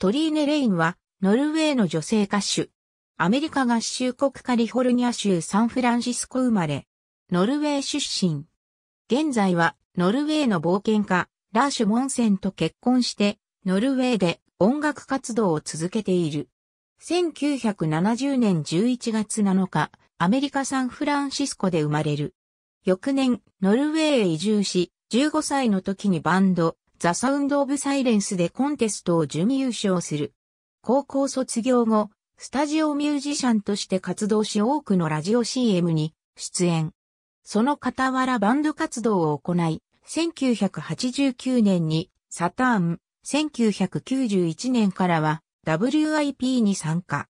トリーネ・レインは、ノルウェーの女性歌手。アメリカ合衆国カリフォルニア州サンフランシスコ生まれ。ノルウェー出身。現在は、ノルウェーの冒険家、ラーシュ・モンセンと結婚して、ノルウェーで音楽活動を続けている。1970年11月7日、アメリカサンフランシスコで生まれる。翌年、ノルウェーへ移住し、15歳の時にバンド、ザ・サウンド・オブ・サイレンスでコンテストを準優勝する。高校卒業後、スタジオミュージシャンとして活動し多くのラジオ CM に出演。その傍らバンド活動を行い、1989年にサターン、1991年からは WIP に参加。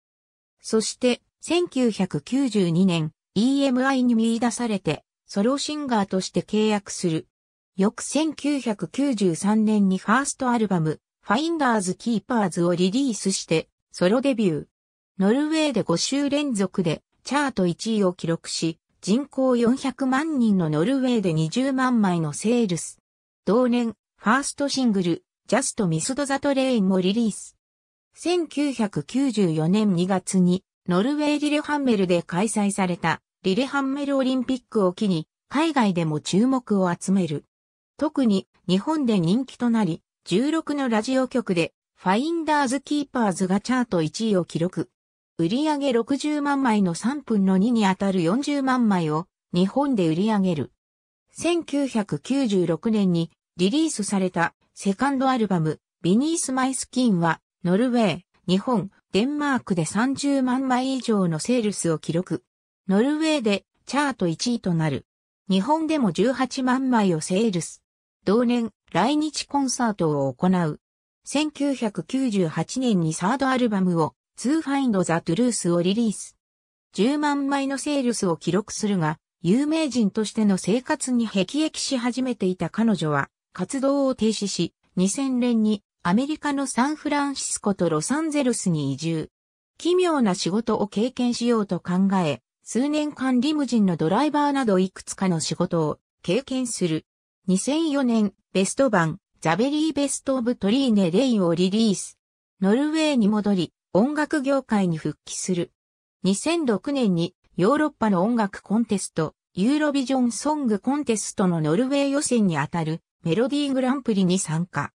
そして1992年 EMI に見出されてソロシンガーとして契約する。翌1993年にファーストアルバム、ファインダーズ・キーパーズをリリースして、ソロデビュー。ノルウェーで5週連続でチャート1位を記録し、人口400万人のノルウェーで20万枚のセールス。同年、ファーストシングル、ジャスト・ミスド・ザ・トレインもリリース。1994年2月に、ノルウェーリレハンメルで開催されたリレハンメルオリンピックを機に、海外でも注目を集める。特に日本で人気となり、16のラジオ局でファインダーズキーパーズがチャート1位を記録。売上60万枚の3分の2に当たる40万枚を日本で売り上げる。1996年にリリースされたセカンドアルバムビニースマイスキンはノルウェー、日本、デンマークで30万枚以上のセールスを記録。ノルウェーでチャート1位となる。日本でも18万枚をセールス。同年来日コンサートを行う。1998年にサードアルバムを To Find the Truth をリリース。10万枚のセールスを記録するが、有名人としての生活に辟易し始めていた彼女は活動を停止し、2000年にアメリカのサンフランシスコとロサンゼルスに移住。奇妙な仕事を経験しようと考え、数年間リムジンのドライバーなどいくつかの仕事を経験する。2004年、ベスト版、ザベリーベストオブトリーネ・レイをリリース。ノルウェーに戻り、音楽業界に復帰する。2006年に、ヨーロッパの音楽コンテスト、ユーロビジョンソングコンテストのノルウェー予選にあたるメロディーグランプリに参加。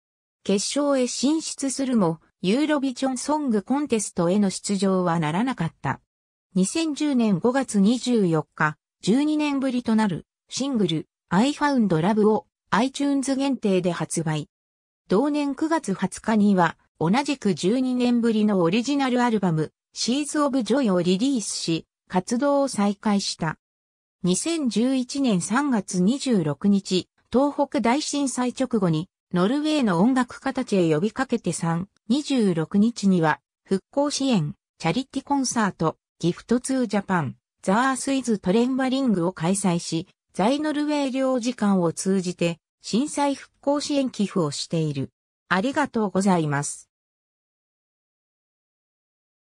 決勝へ進出するも、ユーロビジョンソングコンテストへの出場はならなかった。2010年5月24日、12年ぶりとなるシングル、iFoundLove を iTunes 限定で発売。同年9月20日には、同じく12年ぶりのオリジナルアルバム、Seas of Joy をリリースし、活動を再開した。2011年3月26日、東北大震災直後に、ノルウェーの音楽家たちへ呼びかけて3、26日には、復興支援、チャリティコンサート、ギフトツージャパン、ザースイズトレンバリングを開催し、在ノルウェー領事館を通じて震災復興支援寄付をしている。ありがとうございます。